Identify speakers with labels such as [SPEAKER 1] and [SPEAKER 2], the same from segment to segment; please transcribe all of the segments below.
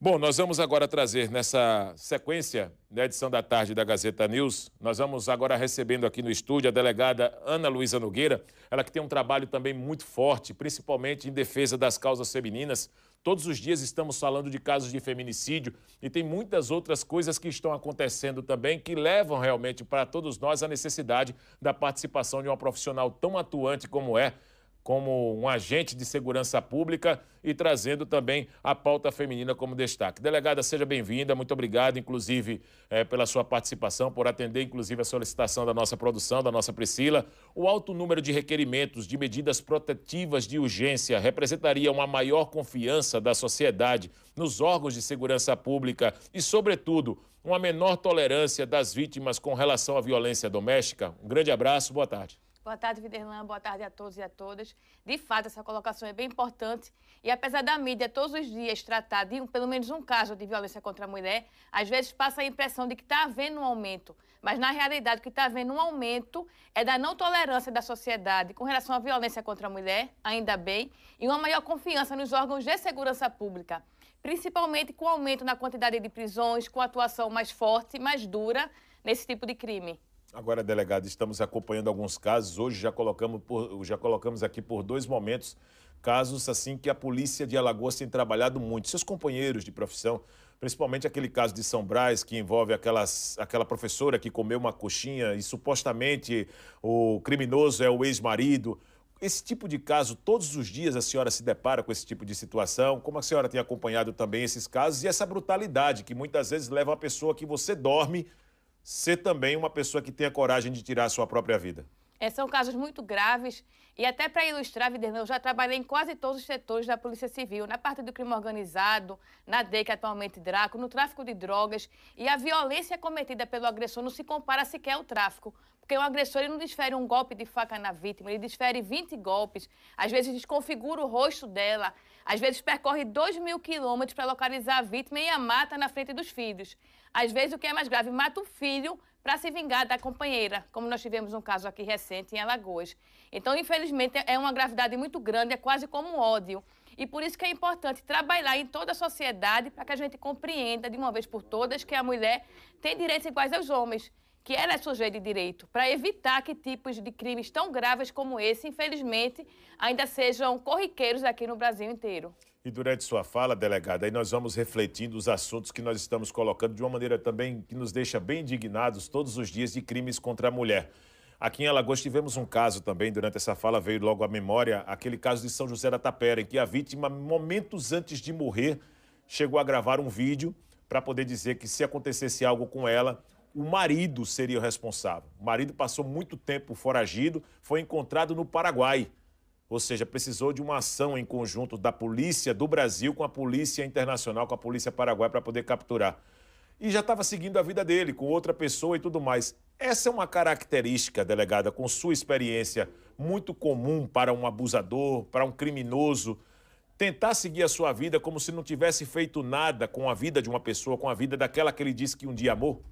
[SPEAKER 1] Bom, nós vamos agora trazer nessa sequência da né, edição da tarde da Gazeta News, nós vamos agora recebendo aqui no estúdio a delegada Ana Luísa Nogueira, ela que tem um trabalho também muito forte, principalmente em defesa das causas femininas. Todos os dias estamos falando de casos de feminicídio e tem muitas outras coisas que estão acontecendo também que levam realmente para todos nós a necessidade da participação de uma profissional tão atuante como é como um agente de segurança pública e trazendo também a pauta feminina como destaque. Delegada, seja bem-vinda, muito obrigado, inclusive, é, pela sua participação, por atender, inclusive, a solicitação da nossa produção, da nossa Priscila. O alto número de requerimentos de medidas protetivas de urgência representaria uma maior confiança da sociedade nos órgãos de segurança pública e, sobretudo, uma menor tolerância das vítimas com relação à violência doméstica? Um grande abraço, boa tarde.
[SPEAKER 2] Boa tarde, Viderlan. Boa tarde a todos e a todas. De fato, essa colocação é bem importante. E apesar da mídia todos os dias tratar de um, pelo menos um caso de violência contra a mulher, às vezes passa a impressão de que está havendo um aumento. Mas, na realidade, o que está havendo um aumento é da não tolerância da sociedade com relação à violência contra a mulher, ainda bem, e uma maior confiança nos órgãos de segurança pública principalmente com o aumento na quantidade de prisões, com a atuação mais forte, mais dura nesse tipo de crime.
[SPEAKER 1] Agora, delegado, estamos acompanhando alguns casos. Hoje já colocamos, por, já colocamos aqui por dois momentos casos assim que a polícia de Alagoas tem trabalhado muito. Seus companheiros de profissão, principalmente aquele caso de São Brás, que envolve aquelas, aquela professora que comeu uma coxinha e supostamente o criminoso é o ex-marido. Esse tipo de caso, todos os dias a senhora se depara com esse tipo de situação? Como a senhora tem acompanhado também esses casos e essa brutalidade que muitas vezes leva a pessoa que você dorme ser também uma pessoa que tenha coragem de tirar a sua própria vida.
[SPEAKER 2] É, são casos muito graves e até para ilustrar, Viderlan, eu já trabalhei em quase todos os setores da Polícia Civil, na parte do crime organizado, na DEC atualmente Draco, no tráfico de drogas e a violência cometida pelo agressor não se compara sequer ao tráfico, porque o agressor ele não desfere um golpe de faca na vítima, ele desfere 20 golpes, às vezes desconfigura o rosto dela, às vezes percorre 2 mil quilômetros para localizar a vítima e a mata na frente dos filhos. Às vezes, o que é mais grave, mata o filho para se vingar da companheira, como nós tivemos um caso aqui recente em Alagoas. Então, infelizmente, é uma gravidade muito grande, é quase como um ódio. E por isso que é importante trabalhar em toda a sociedade para que a gente compreenda de uma vez por todas que a mulher tem direitos iguais aos homens, que ela é sujeita de direito, para evitar que tipos de crimes tão graves como esse, infelizmente, ainda sejam corriqueiros aqui no Brasil inteiro.
[SPEAKER 1] E durante sua fala, delegada, aí nós vamos refletindo os assuntos que nós estamos colocando de uma maneira também que nos deixa bem indignados todos os dias de crimes contra a mulher. Aqui em Alagoas tivemos um caso também, durante essa fala veio logo à memória, aquele caso de São José da Tapera, em que a vítima, momentos antes de morrer, chegou a gravar um vídeo para poder dizer que se acontecesse algo com ela, o marido seria o responsável. O marido passou muito tempo foragido, foi encontrado no Paraguai ou seja, precisou de uma ação em conjunto da polícia do Brasil com a polícia internacional, com a polícia paraguaia para poder capturar. E já estava seguindo a vida dele com outra pessoa e tudo mais. Essa é uma característica, delegada, com sua experiência, muito comum para um abusador, para um criminoso, tentar seguir a sua vida como se não tivesse feito nada com a vida de uma pessoa, com a vida daquela que ele disse que um dia amou?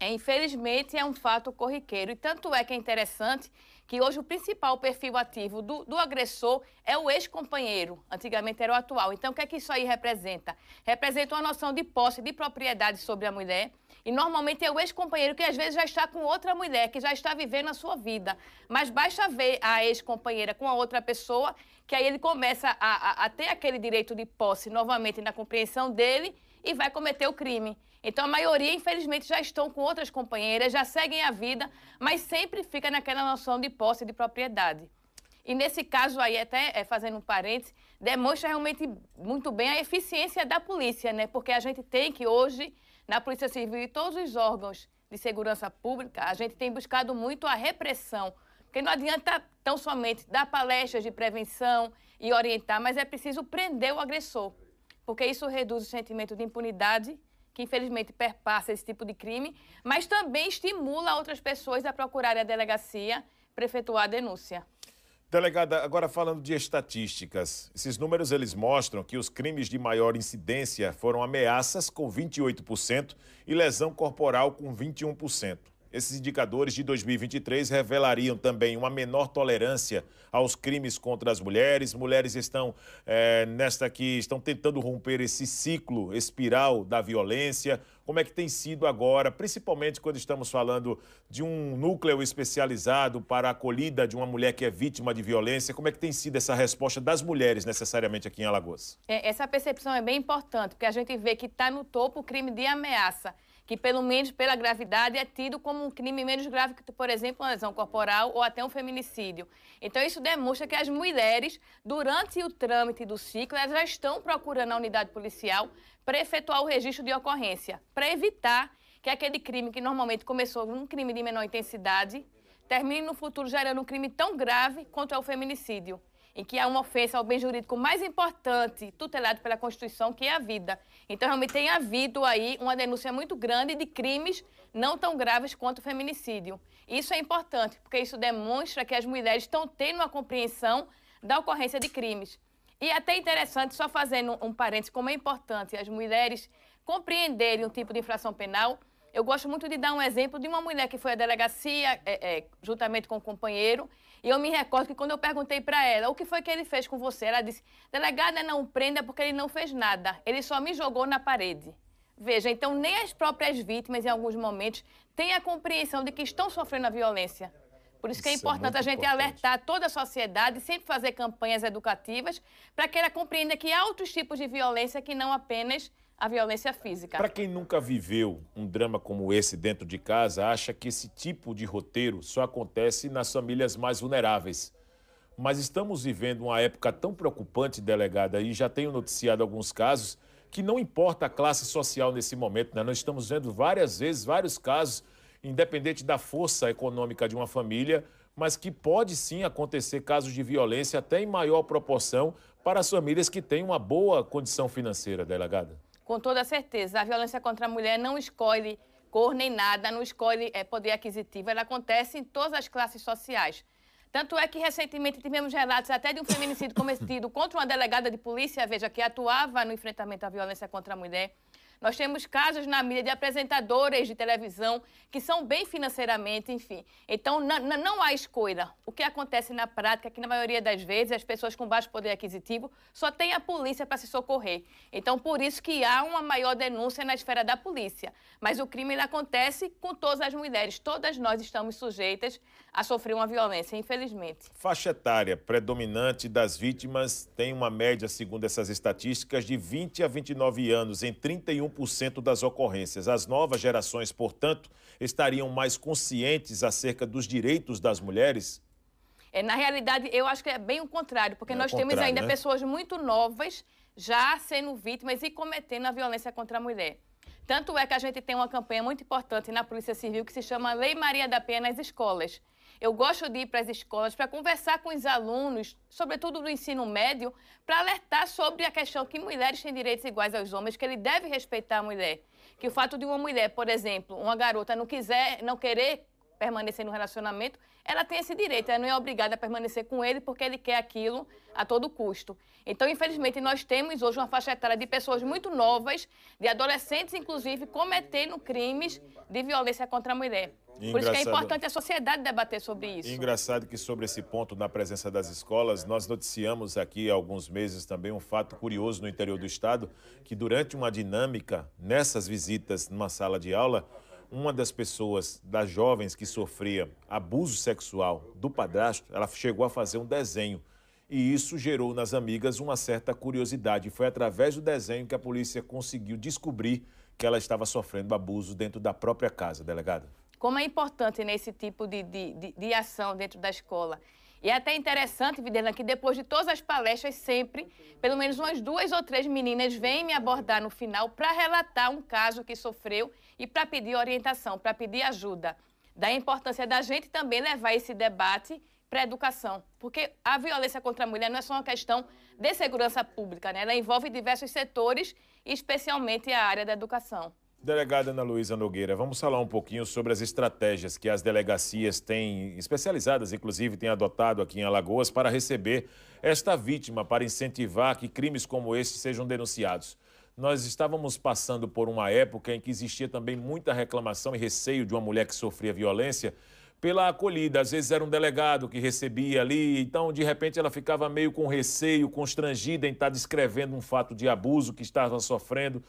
[SPEAKER 2] É, infelizmente, é um fato corriqueiro. E tanto é que é interessante que hoje o principal perfil ativo do, do agressor é o ex-companheiro, antigamente era o atual. Então, o que é que isso aí representa? Representa uma noção de posse, de propriedade sobre a mulher. E normalmente é o ex-companheiro que às vezes já está com outra mulher, que já está vivendo a sua vida. Mas basta ver a ex-companheira com a outra pessoa, que aí ele começa a, a, a ter aquele direito de posse novamente na compreensão dele e vai cometer o crime. Então, a maioria, infelizmente, já estão com outras companheiras, já seguem a vida, mas sempre fica naquela noção de posse de propriedade. E nesse caso aí, até é, fazendo um parênteses, demonstra realmente muito bem a eficiência da polícia, né? Porque a gente tem que hoje, na Polícia Civil e todos os órgãos de segurança pública, a gente tem buscado muito a repressão. Porque não adianta tão somente dar palestras de prevenção e orientar, mas é preciso prender o agressor. Porque isso reduz o sentimento de impunidade que infelizmente perpassa esse tipo de crime, mas também estimula outras pessoas a procurarem a delegacia para efetuar a denúncia.
[SPEAKER 1] Delegada, agora falando de estatísticas, esses números eles mostram que os crimes de maior incidência foram ameaças com 28% e lesão corporal com 21%. Esses indicadores de 2023 revelariam também uma menor tolerância aos crimes contra as mulheres. Mulheres estão é, nesta que estão tentando romper esse ciclo espiral da violência como é que tem sido agora, principalmente quando estamos falando de um núcleo especializado para a acolhida de uma mulher que é vítima de violência, como é que tem sido essa resposta das mulheres necessariamente aqui em Alagoas?
[SPEAKER 2] É, essa percepção é bem importante, porque a gente vê que está no topo o crime de ameaça que pelo menos pela gravidade é tido como um crime menos grave que, por exemplo, uma lesão corporal ou até um feminicídio. Então isso demonstra que as mulheres, durante o trâmite do ciclo, elas já estão procurando a unidade policial para efetuar o registro de ocorrência, para evitar que aquele crime que normalmente começou um crime de menor intensidade termine no futuro gerando um crime tão grave quanto é o feminicídio, em que há uma ofensa ao bem jurídico mais importante tutelado pela Constituição, que é a vida. Então, realmente tem havido aí uma denúncia muito grande de crimes não tão graves quanto o feminicídio. Isso é importante, porque isso demonstra que as mulheres estão tendo uma compreensão da ocorrência de crimes. E é até interessante, só fazendo um parênteses, como é importante as mulheres compreenderem um tipo de infração penal. Eu gosto muito de dar um exemplo de uma mulher que foi à delegacia é, é, juntamente com o um companheiro. E eu me recordo que quando eu perguntei para ela o que foi que ele fez com você, ela disse: delegada, não prenda porque ele não fez nada, ele só me jogou na parede. Veja, então nem as próprias vítimas, em alguns momentos, têm a compreensão de que estão sofrendo a violência. Por isso, isso que é, é importante é a gente importante. alertar toda a sociedade e sempre fazer campanhas educativas para que ela compreenda que há outros tipos de violência que não apenas a violência física. Para quem
[SPEAKER 1] nunca viveu um drama como esse dentro de casa, acha que esse tipo de roteiro só acontece nas famílias mais vulneráveis. Mas estamos vivendo uma época tão preocupante, delegada, e já tenho noticiado alguns casos que não importa a classe social nesse momento, né? nós estamos vendo várias vezes vários casos independente da força econômica de uma família, mas que pode sim acontecer casos de violência até em maior proporção para as famílias que têm uma boa condição financeira, delegada.
[SPEAKER 2] Com toda certeza, a violência contra a mulher não escolhe cor nem nada, não escolhe é, poder aquisitivo, ela acontece em todas as classes sociais. Tanto é que recentemente tivemos relatos até de um feminicídio cometido contra uma delegada de polícia, veja, que atuava no enfrentamento à violência contra a mulher. Nós temos casos na mídia de apresentadoras de televisão que são bem financeiramente, enfim. Então, não há escolha. O que acontece na prática é que, na maioria das vezes, as pessoas com baixo poder aquisitivo só têm a polícia para se socorrer. Então, por isso que há uma maior denúncia na esfera da polícia. Mas o crime acontece com todas as mulheres. Todas nós estamos sujeitas a sofrer uma violência, infelizmente.
[SPEAKER 1] Faixa etária predominante das vítimas tem uma média, segundo essas estatísticas, de 20 a 29 anos em 31% das ocorrências. As novas gerações, portanto, estariam mais conscientes acerca dos direitos das mulheres?
[SPEAKER 2] É, na realidade, eu acho que é bem o contrário, porque é nós contrário, temos ainda né? pessoas muito novas já sendo vítimas e cometendo a violência contra a mulher. Tanto é que a gente tem uma campanha muito importante na Polícia Civil que se chama Lei Maria da Penha nas escolas eu gosto de ir para as escolas para conversar com os alunos, sobretudo do ensino médio, para alertar sobre a questão que mulheres têm direitos iguais aos homens, que ele deve respeitar a mulher. Que o fato de uma mulher, por exemplo, uma garota não quiser, não querer permanecer no relacionamento, ela tem esse direito, ela não é obrigada a permanecer com ele porque ele quer aquilo a todo custo. Então, infelizmente, nós temos hoje uma faixa etária de pessoas muito novas, de adolescentes, inclusive, cometendo crimes de violência contra a mulher. Engraçado. Por isso que é importante a sociedade debater sobre isso.
[SPEAKER 1] Engraçado que sobre esse ponto, na presença das escolas, nós noticiamos aqui há alguns meses também um fato curioso no interior do estado, que durante uma dinâmica, nessas visitas numa sala de aula, uma das pessoas, das jovens que sofria abuso sexual do padrasto, ela chegou a fazer um desenho. E isso gerou nas amigas uma certa curiosidade. Foi através do desenho que a polícia conseguiu descobrir que ela estava sofrendo abuso dentro da própria casa, delegada.
[SPEAKER 2] Como é importante nesse tipo de, de, de, de ação dentro da escola. E é até interessante, Videla, que depois de todas as palestras, sempre, pelo menos umas duas ou três meninas vêm me abordar no final para relatar um caso que sofreu e para pedir orientação, para pedir ajuda. Da importância da gente também levar esse debate para a educação, porque a violência contra a mulher não é só uma questão de segurança pública, né? ela envolve diversos setores, especialmente a área da educação.
[SPEAKER 1] Delegada Ana Luísa Nogueira, vamos falar um pouquinho sobre as estratégias que as delegacias têm, especializadas inclusive, têm adotado aqui em Alagoas para receber esta vítima, para incentivar que crimes como esse sejam denunciados nós estávamos passando por uma época em que existia também muita reclamação e receio de uma mulher que sofria violência pela acolhida. Às vezes era um delegado que recebia ali, então de repente ela ficava meio com receio, constrangida em estar descrevendo um fato de abuso que estava sofrendo,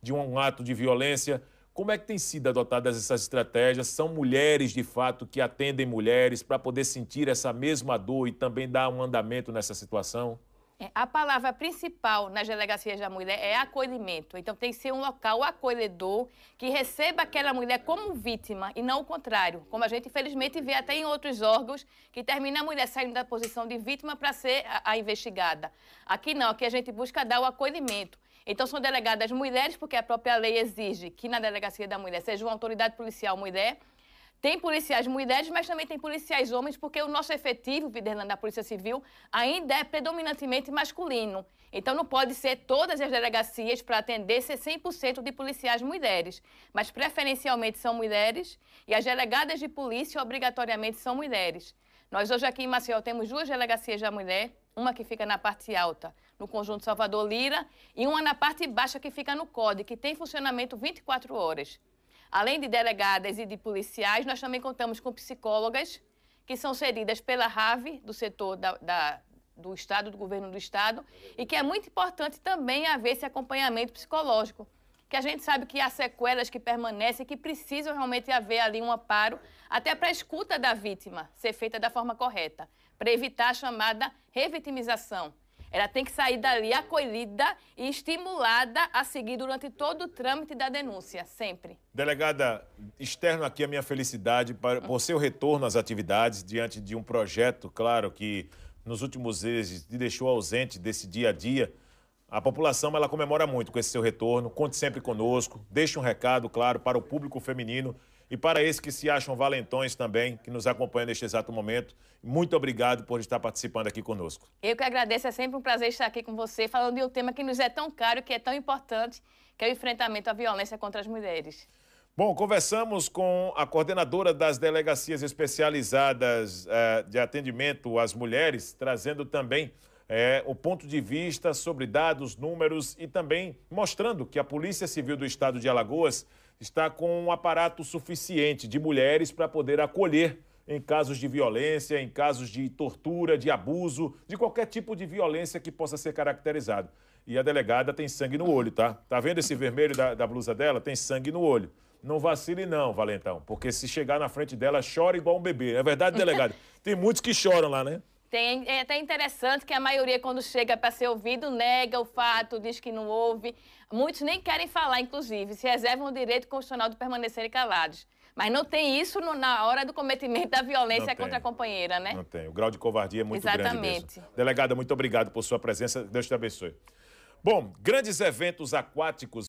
[SPEAKER 1] de um ato de violência. Como é que tem sido adotadas essas estratégias? São mulheres, de fato, que atendem mulheres para poder sentir essa mesma dor e também dar um andamento nessa situação?
[SPEAKER 2] É, a palavra principal nas delegacias da mulher é acolhimento. Então tem que ser um local acolhedor que receba aquela mulher como vítima e não o contrário. Como a gente infelizmente vê até em outros órgãos que termina a mulher saindo da posição de vítima para ser a, a investigada. Aqui não, aqui a gente busca dar o acolhimento. Então, são delegadas mulheres, porque a própria lei exige que na delegacia da mulher seja uma autoridade policial mulher, tem policiais mulheres, mas também tem policiais homens, porque o nosso efetivo, Viderlan, da Polícia Civil, ainda é predominantemente masculino. Então, não pode ser todas as delegacias para atender ser 100% de policiais mulheres, mas preferencialmente são mulheres e as delegadas de polícia obrigatoriamente são mulheres. Nós hoje aqui em Maceió temos duas delegacias da mulher, uma que fica na parte alta, no conjunto Salvador Lira, e uma na parte baixa que fica no CODE, que tem funcionamento 24 horas. Além de delegadas e de policiais, nós também contamos com psicólogas que são cedidas pela RAVE, do setor da, da, do Estado, do governo do Estado, e que é muito importante também haver esse acompanhamento psicológico, que a gente sabe que há sequelas que permanecem, que precisam realmente haver ali um amparo, até para a escuta da vítima ser feita da forma correta, para evitar a chamada revitimização ela tem que sair dali acolhida e estimulada a seguir durante todo o trâmite da denúncia, sempre.
[SPEAKER 1] Delegada, externo aqui a minha felicidade para, por seu retorno às atividades diante de um projeto, claro, que nos últimos meses deixou ausente desse dia a dia. A população ela comemora muito com esse seu retorno. Conte sempre conosco. Deixe um recado, claro, para o público feminino e para esses que se acham valentões também, que nos acompanham neste exato momento, muito obrigado por estar participando aqui conosco.
[SPEAKER 2] Eu que agradeço, é sempre um prazer estar aqui com você, falando de um tema que nos é tão caro, que é tão importante, que é o enfrentamento à violência contra as mulheres.
[SPEAKER 1] Bom, conversamos com a coordenadora das delegacias especializadas eh, de atendimento às mulheres, trazendo também é, o ponto de vista sobre dados, números e também mostrando que a Polícia Civil do Estado de Alagoas está com um aparato suficiente de mulheres para poder acolher em casos de violência, em casos de tortura, de abuso, de qualquer tipo de violência que possa ser caracterizado. E a delegada tem sangue no olho, tá? Tá vendo esse vermelho da, da blusa dela? Tem sangue no olho. Não vacile não, Valentão, porque se chegar na frente dela, chora igual um bebê. É verdade, delegado? Tem muitos que choram lá, né?
[SPEAKER 2] Tem, é até interessante que a maioria, quando chega para ser ouvido, nega o fato, diz que não houve. Muitos nem querem falar, inclusive, se reservam o direito constitucional de permanecerem calados. Mas não tem isso no, na hora do cometimento da violência não contra tem. a companheira, né? Não tem.
[SPEAKER 1] O grau de covardia é muito Exatamente. grande Exatamente. Delegada, muito obrigado por sua presença. Deus te abençoe. Bom, grandes eventos aquáticos